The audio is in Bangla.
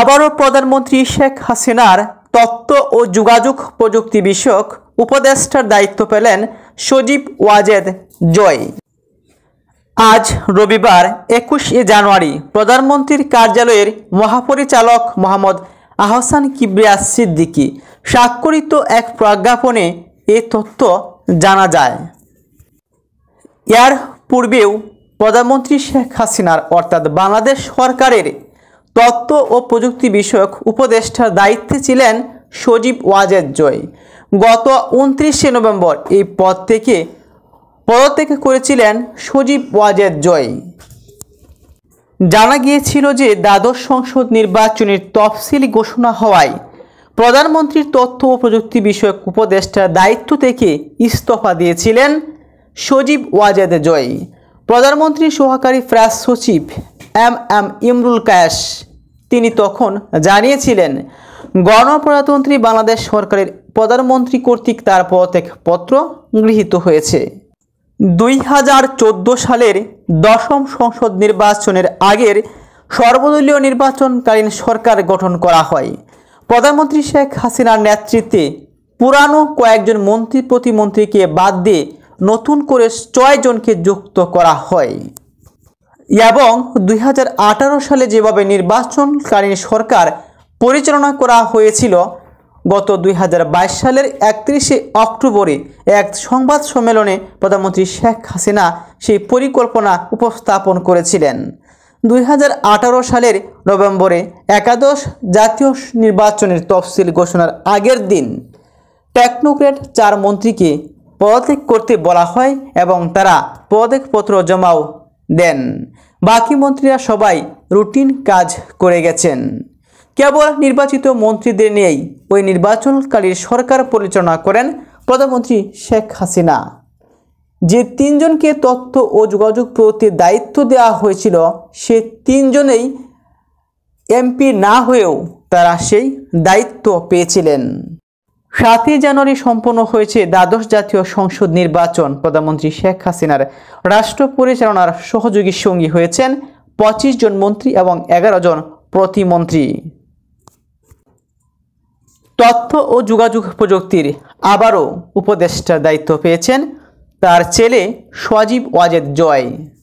আবারও প্রধানমন্ত্রী শেখ হাসিনার তত্ত্ব ও যোগাযোগ প্রযুক্তি বিষয়ক উপদেষ্টার দায়িত্ব পেলেন সজীব ওয়াজেদ জয় আজ রবিবার একুশে জানুয়ারি প্রধানমন্ত্রীর কার্যালয়ের মহাপরিচালক মোহাম্মদ আহসান কিবরিয়া সিদ্দিকী স্বাক্ষরিত এক প্রজ্ঞাপনে এ তথ্য জানা যায় এর পূর্বেও প্রধানমন্ত্রী শেখ হাসিনার অর্থাৎ বাংলাদেশ সরকারের তত্ত্ব ও প্রযুক্তি বিষয়ক উপদেষ্টার দায়িত্বে ছিলেন সজীব ওয়াজেদ জয় গত উনত্রিশে নভেম্বর এই পদ থেকে পদত্যাগ করেছিলেন সজীব ওয়াজেদ জয় জানা গিয়েছিল যে দ্বাদশ সংসদ নির্বাচনের তফসিল ঘোষণা হওয়ায় প্রধানমন্ত্রীর তথ্য ও প্রযুক্তি বিষয়ক উপদেষ্টার দায়িত্ব থেকে ইস্তফা দিয়েছিলেন সজীব ওয়াজেদ জয় প্রধানমন্ত্রীর সহকারী প্রাস সচিব এম এম ইমরুল কায়াস তিনি তখন জানিয়েছিলেন গণপ্রজাতন্ত্রী বাংলাদেশ সরকারের প্রধানমন্ত্রী কর্তৃক তার পদত্যাগপত্র গৃহীত হয়েছে দুই সালের দশম সংসদ নির্বাচনের আগের সর্বদলীয় নির্বাচনকালীন সরকার গঠন করা হয় প্রধানমন্ত্রী শেখ হাসিনার নেতৃত্বে পুরানো কয়েকজন মন্ত্রী প্রতিমন্ত্রীকে বাদ দিয়ে নতুন করে ছয়জনকে যুক্ত করা হয় এবং দুই সালে যেভাবে নির্বাচনকালীন সরকার পরিচালনা করা হয়েছিল গত দুই সালের একত্রিশে অক্টোবরে এক সংবাদ সম্মেলনে প্রধানমন্ত্রী শেখ হাসিনা সেই পরিকল্পনা উপস্থাপন করেছিলেন দুই সালের নভেম্বরে একাদশ জাতীয় নির্বাচনের তফসিল ঘোষণার আগের দিন টেকনোক্রেট চার মন্ত্রীকে পদত্যাগ করতে বলা হয় এবং তারা পদত্যাগপত্র জমাও দেন বাকি মন্ত্রীরা সবাই রুটিন কাজ করে গেছেন কেবল নির্বাচিত মন্ত্রীদের নিয়েই ওই নির্বাচনকালীর সরকার পরিচালনা করেন প্রধানমন্ত্রী শেখ হাসিনা যে তিনজনকে তথ্য ও যোগাযোগ প্রতি দায়িত্ব দেওয়া হয়েছিল সে তিনজনেই এমপি না হয়েও তারা সেই দায়িত্ব পেয়েছিলেন সাতই জানুয়ারি সম্পন্ন হয়েছে দ্বাদশ জাতীয় সংসদ নির্বাচন প্রধানমন্ত্রী শেখ হাসিনার রাষ্ট্র পরিচালনার সহযোগী সঙ্গী হয়েছেন পঁচিশ জন মন্ত্রী এবং এগারো জন প্রতিমন্ত্রী তথ্য ও যোগাযোগ প্রযুক্তির আবারও উপদেষ্টার দায়িত্ব পেয়েছেন তার ছেলে সজীব ওয়াজেদ জয়